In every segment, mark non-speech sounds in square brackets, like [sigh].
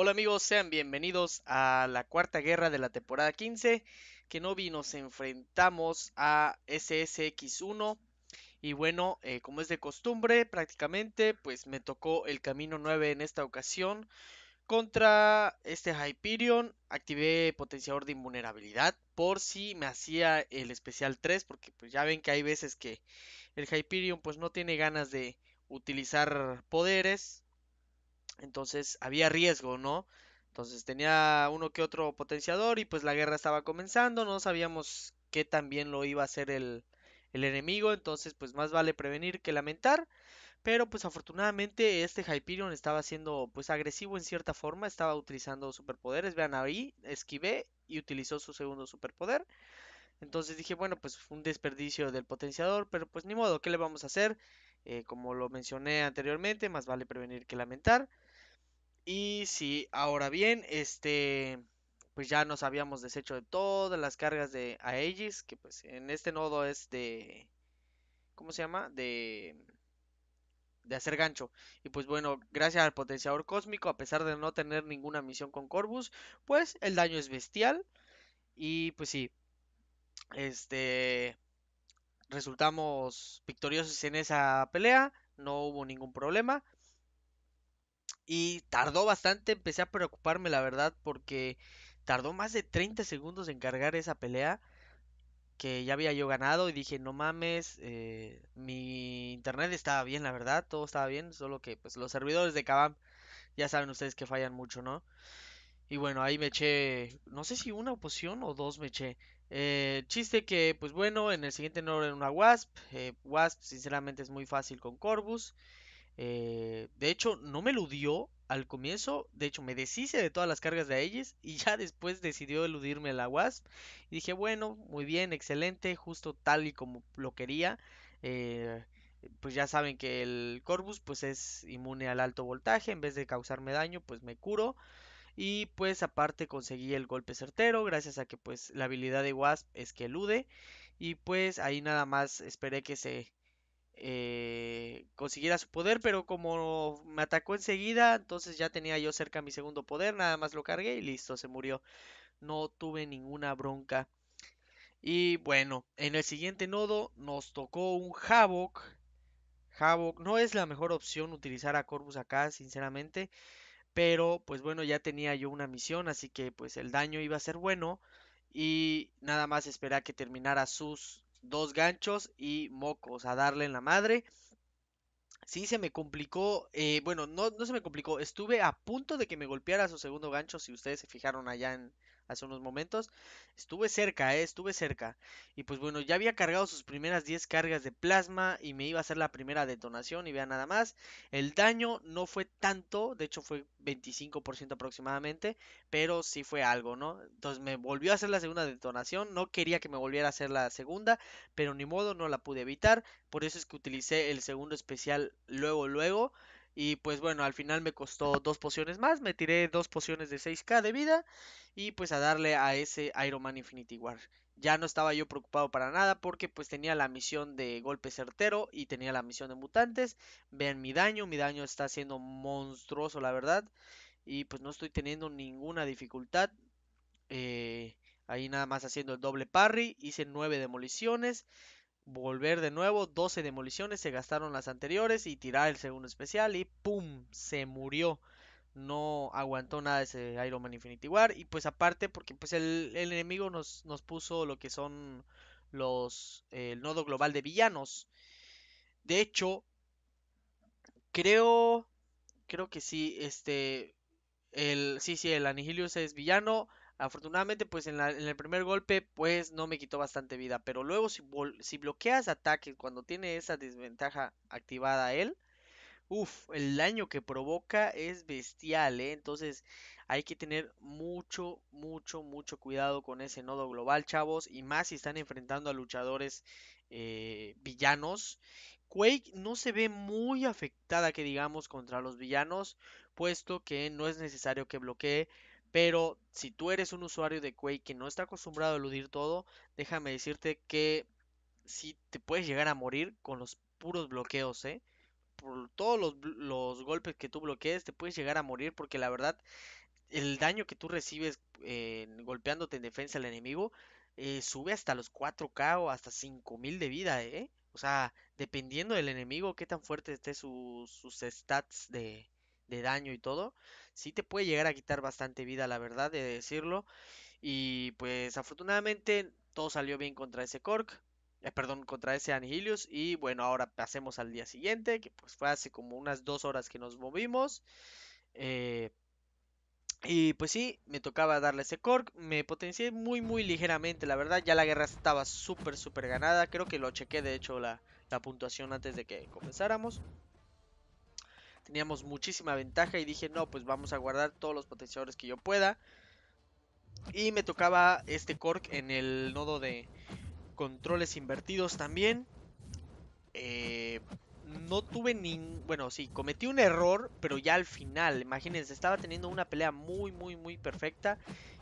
Hola amigos, sean bienvenidos a la cuarta guerra de la temporada 15. Que vi nos enfrentamos a SSX1. Y bueno, eh, como es de costumbre prácticamente, pues me tocó el camino 9 en esta ocasión. Contra este Hyperion activé potenciador de invulnerabilidad por si me hacía el especial 3, porque pues ya ven que hay veces que el Hyperion pues no tiene ganas de utilizar poderes entonces había riesgo, ¿no? Entonces tenía uno que otro potenciador y pues la guerra estaba comenzando, no sabíamos qué también lo iba a hacer el, enemigo, entonces pues más vale prevenir que lamentar. Pero pues afortunadamente este Hyperion estaba siendo pues agresivo en cierta forma, estaba utilizando superpoderes, vean ahí, esquivé y utilizó su segundo superpoder. Entonces dije, bueno, pues un desperdicio del potenciador, pero pues ni modo, ¿qué le vamos a hacer? Eh, como lo mencioné anteriormente, más vale prevenir que lamentar. Y sí, ahora bien, este, pues ya nos habíamos deshecho de todas las cargas de Aegis, que pues en este nodo es de, ¿cómo se llama? De, de hacer gancho. Y pues bueno, gracias al potenciador cósmico, a pesar de no tener ninguna misión con Corvus, pues el daño es bestial. Y pues sí, este, resultamos victoriosos en esa pelea, no hubo ningún problema. Y tardó bastante, empecé a preocuparme la verdad porque tardó más de 30 segundos en cargar esa pelea que ya había yo ganado y dije, no mames, eh, mi internet estaba bien, la verdad, todo estaba bien, solo que pues los servidores de Kabam, ya saben ustedes que fallan mucho, ¿no? Y bueno, ahí me eché, no sé si una oposición o dos me eché. Eh, chiste que, pues bueno, en el siguiente no era una Wasp, eh, Wasp sinceramente es muy fácil con Corvus. Eh, de hecho, no me eludió al comienzo. De hecho, me deshice de todas las cargas de Aegis y ya después decidió eludirme la Wasp. Y dije, bueno, muy bien, excelente, justo tal y como lo quería. Eh, pues ya saben que el Corvus pues es inmune al alto voltaje, en vez de causarme daño, pues me curo. Y pues aparte conseguí el golpe certero, gracias a que pues la habilidad de Wasp es que elude. Y pues ahí nada más esperé que se eh, consiguiera su poder, pero como me atacó enseguida, entonces ya tenía yo cerca mi segundo poder, nada más lo cargué y listo, se murió. No tuve ninguna bronca. Y bueno, en el siguiente nodo nos tocó un Havok. Havok no es la mejor opción utilizar a Corvus acá, sinceramente. Pero pues bueno, ya tenía yo una misión, así que pues el daño iba a ser bueno. Y nada más esperar que terminara sus dos ganchos y mocos a darle en la madre. Sí, se me complicó, eh, bueno, no, no se me complicó, estuve a punto de que me golpeara su segundo gancho, si ustedes se fijaron allá en hace unos momentos. Estuve cerca, eh, estuve cerca. Y pues bueno, ya había cargado sus primeras 10 cargas de plasma y me iba a hacer la primera detonación y vea nada más. El daño no fue tanto, de hecho fue 25% aproximadamente, pero sí fue algo, ¿no? Entonces me volvió a hacer la segunda detonación, no quería que me volviera a hacer la segunda, pero ni modo, no la pude evitar. Por eso es que utilicé el segundo especial luego, luego. Y pues bueno, al final me costó dos pociones más. Me tiré dos pociones de 6k de vida. Y pues a darle a ese Iron Man Infinity War. Ya no estaba yo preocupado para nada porque pues tenía la misión de golpe certero y tenía la misión de mutantes. Vean mi daño, mi daño está siendo monstruoso la verdad. Y pues no estoy teniendo ninguna dificultad. Eh, ahí nada más haciendo el doble parry. Hice nueve demoliciones volver de nuevo, 12 demoliciones, se gastaron las anteriores y tirar el segundo especial y ¡pum! Se murió. No aguantó nada ese Iron Man Infinity War. Y pues aparte, porque pues el, enemigo nos, nos, puso lo que son los. Eh, el nodo global de villanos. De hecho, creo. Creo que sí, este. El, sí, sí, el Anihilus es villano. Afortunadamente, pues en, el primer golpe, pues no me quitó bastante vida. Pero luego, si, bloqueas ataques cuando tiene esa desventaja activada él, uff, el daño que provoca es bestial, ¿eh? Entonces, hay que tener mucho, mucho, mucho cuidado con ese nodo global, chavos. Y más si están enfrentando a luchadores eh, villanos. Quake no se ve muy afectada, que digamos, contra los villanos, puesto que no es necesario que bloquee pero si tú eres un usuario de Quake que no está acostumbrado a eludir todo, déjame decirte que si te puedes llegar a morir con los puros bloqueos, ¿eh? Por todos los, golpes que tú bloquees, te puedes llegar a morir porque la verdad, el daño que tú recibes eh, golpeándote en defensa al enemigo eh, sube hasta los 4K o hasta 5000 de vida, ¿eh? O sea, dependiendo del enemigo, qué tan fuerte esté sus stats de, de daño y todo, sí te puede llegar a quitar bastante vida, la verdad, de decirlo. Y pues afortunadamente todo salió bien contra ese Cork. Eh, perdón, contra ese Anhelius. Y bueno, ahora pasemos al día siguiente, que pues fue hace como unas dos horas que nos movimos. Eh, y pues sí, me tocaba darle ese cork. Me potencié muy, muy ligeramente. La verdad, ya la guerra estaba súper, súper ganada. Creo que lo chequé, de hecho, la, la puntuación antes de que comenzáramos. Teníamos muchísima ventaja y dije, no, pues vamos a guardar todos los potenciadores que yo pueda. Y me tocaba este Cork en el nodo de controles invertidos también. Eh, no tuve ni... Bueno, sí, cometí un error, pero ya al final, imagínense, estaba teniendo una pelea muy, muy, muy perfecta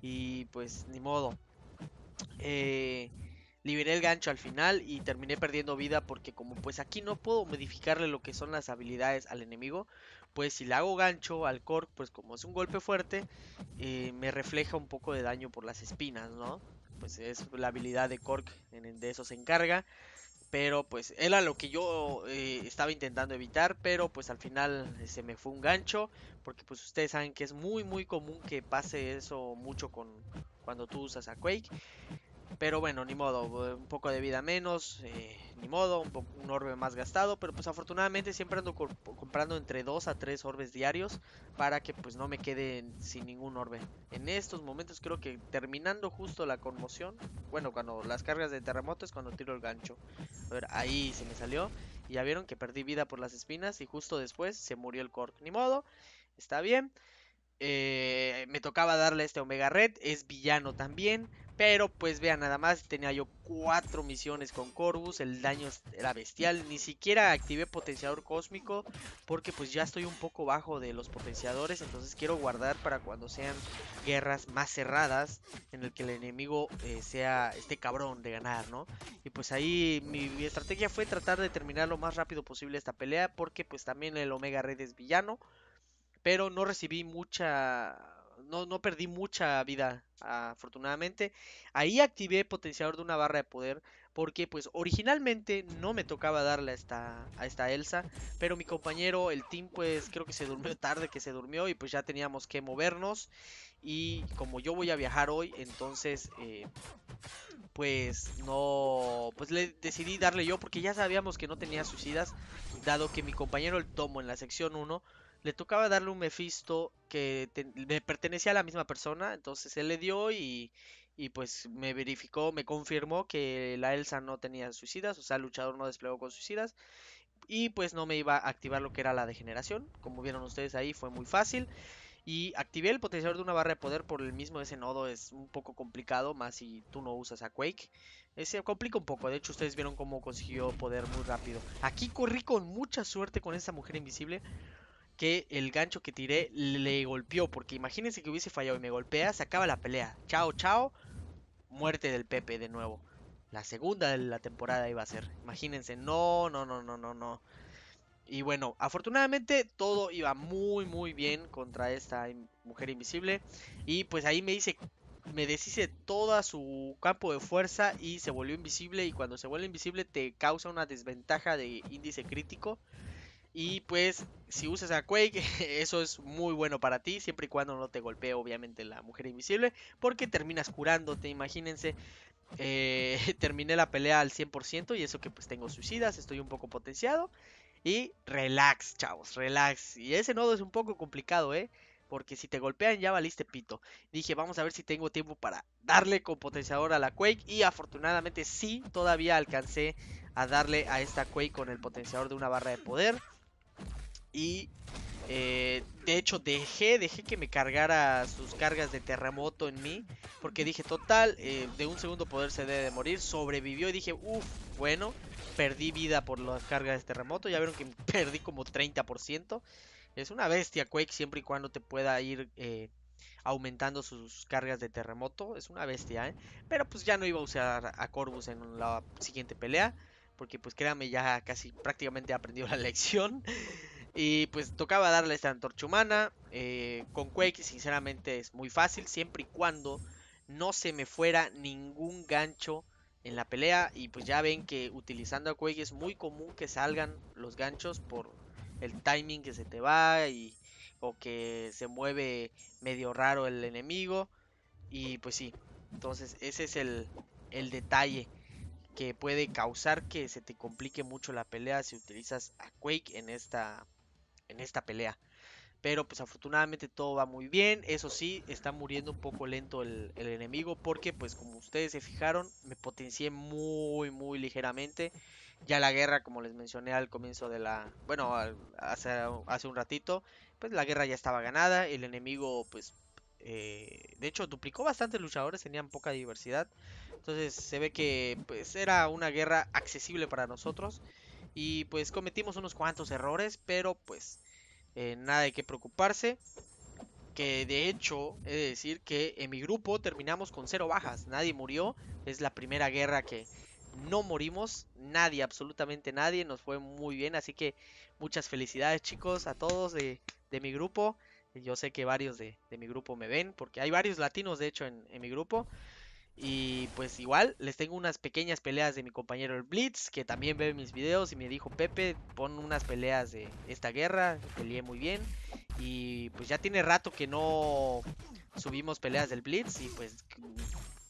y pues ni modo. Eh, liberé el gancho al final y terminé perdiendo vida porque como pues aquí no puedo modificarle lo que son las habilidades al enemigo, pues si le hago gancho al Cork, pues como es un golpe fuerte, eh, me refleja un poco de daño por las espinas, ¿no? Pues es la habilidad de Cork, de eso se encarga. Pero pues era lo que yo eh, estaba intentando evitar, pero pues al final eh, se me fue un gancho, porque pues ustedes saben que es muy muy común que pase eso mucho con cuando tú usas a Quake. Pero bueno, ni modo, un poco de vida menos, eh, ni modo, un, orbe más gastado, pero pues afortunadamente siempre ando comprando entre 2 a 3 orbes diarios para que pues no me quede sin ningún orbe. En estos momentos creo que terminando justo la conmoción, bueno, cuando las cargas de terremoto es cuando tiro el gancho. A ver, ahí se me salió, y ya vieron que perdí vida por las espinas y justo después se murió el cork. Ni modo, está bien. Eh, me tocaba darle este Omega Red, es villano también. Pero pues vean, nada más tenía yo cuatro misiones con Corvus, el daño era bestial, ni siquiera activé potenciador cósmico porque pues ya estoy un poco bajo de los potenciadores, entonces quiero guardar para cuando sean guerras más cerradas en el que el enemigo eh, sea este cabrón de ganar, ¿no? Y pues ahí mi estrategia fue tratar de terminar lo más rápido posible esta pelea porque pues también el Omega Red es villano, pero no recibí mucha no, perdí mucha vida, afortunadamente. Ahí activé potenciador de una barra de poder, porque pues originalmente no me tocaba darle a esta, a esta Elsa, pero mi compañero, el team, pues creo que se durmió tarde, que se durmió y pues ya teníamos que movernos. Y como yo voy a viajar hoy, entonces... Eh, pues no, pues le decidí darle yo porque ya sabíamos que no tenía suicidas, dado que mi compañero el Tomo en la sección 1 le tocaba darle un Mephisto que le pertenecía a la misma persona, entonces él le dio y, y, pues me verificó, me confirmó que la Elsa no tenía suicidas, o sea, el luchador no desplegó con suicidas. Y pues no me iba a activar lo que era la degeneración. Como vieron ustedes ahí, fue muy fácil. Y activé el potenciador de una barra de poder por el mismo ese nodo. Es un poco complicado, más si tú no usas a Quake. Se complica un poco. De hecho, ustedes vieron cómo consiguió poder muy rápido. Aquí corrí con mucha suerte con esa mujer invisible que el gancho que tiré le golpeó. Porque imagínense que hubiese fallado y me golpea, se acaba la pelea. Chao, chao. Muerte del Pepe de nuevo. La segunda de la temporada iba a ser. Imagínense. No, no, no, no, no, no. Y bueno, afortunadamente todo iba muy, muy bien contra esta mujer invisible. Y pues ahí me hice me deshice toda su campo de fuerza y se volvió invisible y cuando se vuelve invisible te causa una desventaja de índice crítico y pues, si usas a Quake, [laughs] eso es muy bueno para ti, siempre y cuando no te golpee obviamente la mujer invisible, porque terminas curándote, imagínense. Eh, [laughs] terminé la pelea al 100% y eso que pues tengo suicidas, estoy un poco potenciado. Y relax, chavos, relax. Y ese nodo es un poco complicado, ¿eh? Porque si te golpean ya valiste pito. Dije, vamos a ver si tengo tiempo para darle con potenciador a la Quake. Y afortunadamente sí, todavía alcancé a darle a esta Quake con el potenciador de una barra de poder. Y eh, de hecho dejé, dejé que me cargara sus cargas de terremoto en mí. Porque dije, total, eh, de un segundo poder se debe de morir. Sobrevivió y dije, uff, bueno, perdí vida por las cargas de terremoto. Ya vieron que [laughs] perdí como 30%. Es una bestia Quake siempre y cuando te pueda ir eh, aumentando sus cargas de terremoto. Es una bestia, ¿eh? Pero pues ya no iba a usar a Corvus en la siguiente pelea. Porque pues créanme, ya casi prácticamente aprendido la [laughs] lección. Y pues tocaba darle esta antorcha humana. Eh, con Quake, sinceramente, es muy fácil. Siempre y cuando no se me fuera ningún gancho en la pelea. Y pues ya ven que utilizando a Quake es muy común que salgan los ganchos por el timing que se te va. Y, o que se mueve medio raro el enemigo. Y pues sí. Entonces, ese es el, el detalle que puede causar que se te complique mucho la pelea si utilizas a Quake en esta en esta pelea. Pero pues afortunadamente todo va muy bien. Eso sí, está muriendo un poco lento el, enemigo. Porque pues como ustedes se fijaron, me potencié muy, muy ligeramente. Ya la guerra, como les mencioné al comienzo de la... Bueno, hace, hace un ratito, pues la guerra ya estaba ganada. El enemigo pues... Eh, de hecho, duplicó bastantes luchadores, tenían poca diversidad. Entonces se ve que pues era una guerra accesible para nosotros. Y pues cometimos unos cuantos errores, pero pues eh, nada de que preocuparse. Que de hecho, he de decir que en mi grupo terminamos con cero bajas. Nadie murió. Es la primera guerra que no morimos. Nadie, absolutamente nadie. Nos fue muy bien. Así que muchas felicidades chicos a todos de, mi grupo. Yo sé que varios de, mi grupo me ven, porque hay varios latinos de hecho en, en mi grupo. Y pues igual, les tengo unas pequeñas peleas de mi compañero el Blitz, que también ve mis videos y me dijo, Pepe, pon unas peleas de esta guerra, peleé muy bien. Y pues ya tiene rato que no subimos peleas del Blitz y pues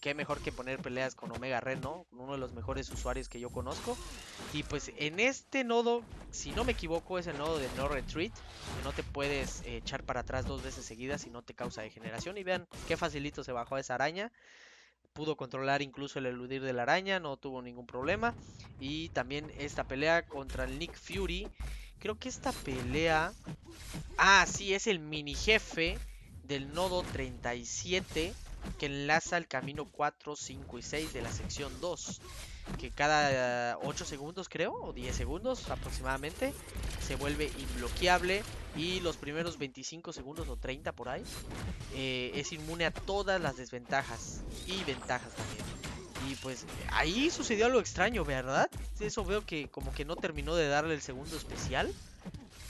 qué mejor que poner peleas con Omega Red, ¿no? Uno de los mejores usuarios que yo conozco. Y pues en este nodo, si no me equivoco, es el nodo de No Retreat. Que no te puedes eh, echar para atrás dos veces seguidas si no te causa degeneración. Y vean qué facilito se bajó esa araña pudo controlar incluso el eludir de la araña, no tuvo ningún problema. Y también esta pelea contra el Nick Fury. Creo que esta pelea... Ah, sí, es el mini jefe del nodo 37 que enlaza el camino 4, 5 y 6 de la sección 2. Que cada 8 eh, segundos creo, o 10 segundos aproximadamente, se vuelve inbloqueable. Y los primeros 25 segundos o 30 por ahí, eh, es inmune a todas las desventajas y ventajas también. Y pues ahí sucedió algo extraño, ¿verdad? Eso veo que como que no terminó de darle el segundo especial.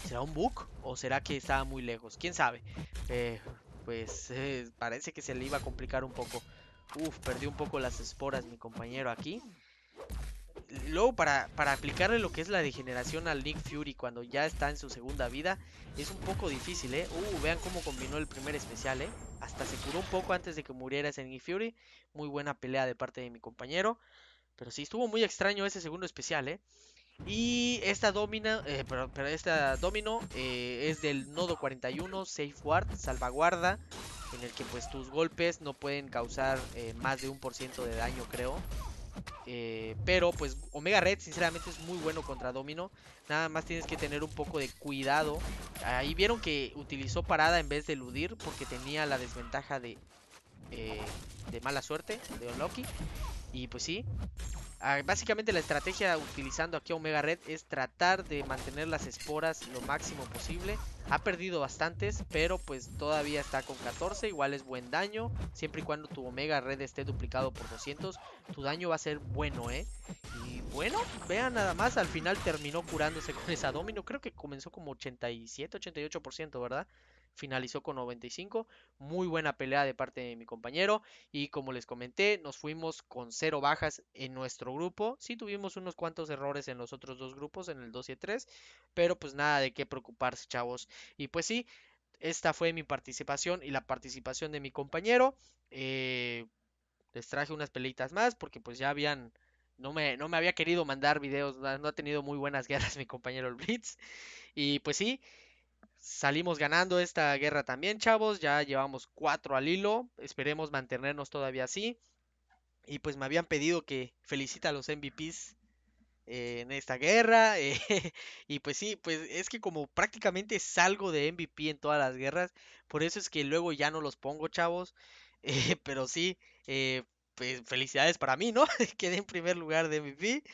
¿Será un bug? ¿O será que estaba muy lejos? ¿Quién sabe? Eh, pues eh, parece que se le iba a complicar un poco. Uf, perdió un poco las esporas mi compañero aquí. Luego, para, para aplicarle lo que es la degeneración al Nick Fury cuando ya está en su segunda vida, es un poco difícil, ¿eh? Uh, vean cómo combinó el primer especial, ¿eh? Hasta se curó un poco antes de que muriera ese Nick Fury. Muy buena pelea de parte de mi compañero. Pero sí, estuvo muy extraño ese segundo especial, ¿eh? Y esta domina, eh, pero, esta domino eh, es del nodo 41, ward salvaguarda, en el que pues tus golpes no pueden causar eh, más de un por ciento de daño, creo. pero pues Omega Red sinceramente es muy bueno contra Domino. Nada más tienes que tener un poco de cuidado. Ahí vieron que utilizó parada en vez de eludir porque tenía la desventaja de, de mala suerte, de Unlucky. Y pues sí, Ah, básicamente la estrategia utilizando aquí a Omega Red es tratar de mantener las esporas lo máximo posible. Ha perdido bastantes, pero pues todavía está con 14, igual es buen daño. Siempre y cuando tu Omega Red esté duplicado por 200, tu daño va a ser bueno, ¿eh? Y bueno, vean nada más, al final terminó curándose con esa Domino. Creo que comenzó como 87, 88%, ¿verdad? finalizó con 95. Muy buena pelea de parte de mi compañero. Y como les comenté, nos fuimos con cero bajas en nuestro grupo. Sí tuvimos unos cuantos errores en los otros dos grupos, en el 2 y el 3. Pero pues nada de qué preocuparse, chavos. Y pues sí, esta fue mi participación y la participación de mi compañero. Eh, les traje unas pelitas más porque pues ya habían... No me, no me, había querido mandar videos, no ha tenido muy buenas [laughs] guerras mi compañero el Blitz. Y pues sí, salimos ganando esta guerra también, chavos. Ya llevamos cuatro al hilo. Esperemos mantenernos todavía así. Y pues me habían pedido que felicita a los MVPs en esta guerra. Eh, [laughs] y pues sí, pues es que como prácticamente salgo de MVP en todas las guerras, por eso es que luego ya no los pongo, chavos. [laughs] Eh, pero sí, eh, pues felicidades para mí, ¿no? [laughs] Quedé en primer lugar de MVP.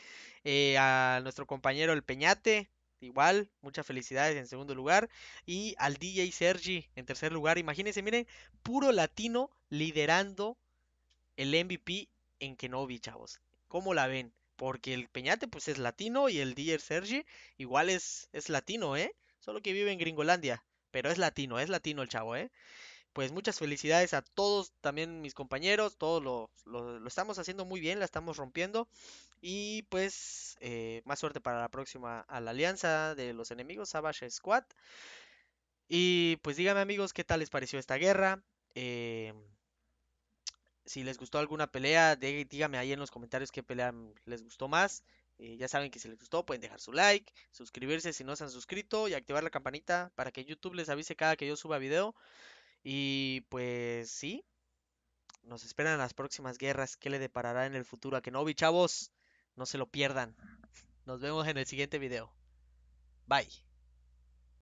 a nuestro compañero el Peñate, igual, muchas felicidades en segundo lugar. Y al DJ Sergi en tercer lugar. Imagínense, miren, puro latino liderando el MVP en Kenobi, chavos. ¿Cómo la ven? Porque el Peñate pues es latino y el DJ Sergi igual es, es latino, ¿eh? Solo que vive en Gringolandia. Pero es latino, es latino el chavo, ¿eh? pues muchas felicidades a todos, también mis compañeros, todos lo, estamos haciendo muy bien, la estamos rompiendo. Y pues eh, más suerte para la próxima a la alianza de los enemigos, Savage Squad. Y pues díganme amigos, ¿qué tal les pareció esta guerra? Eh, si les gustó alguna pelea, díganme ahí en los comentarios qué pelea les gustó más. Eh, ya saben que si les gustó pueden dejar su like, suscribirse si no se han suscrito y activar la campanita para que YouTube les avise cada que yo suba video. Y pues sí, nos esperan las próximas guerras. ¿Qué le deparará en el futuro a Kenobi, chavos? No se lo pierdan. Nos vemos en el siguiente video. Bye.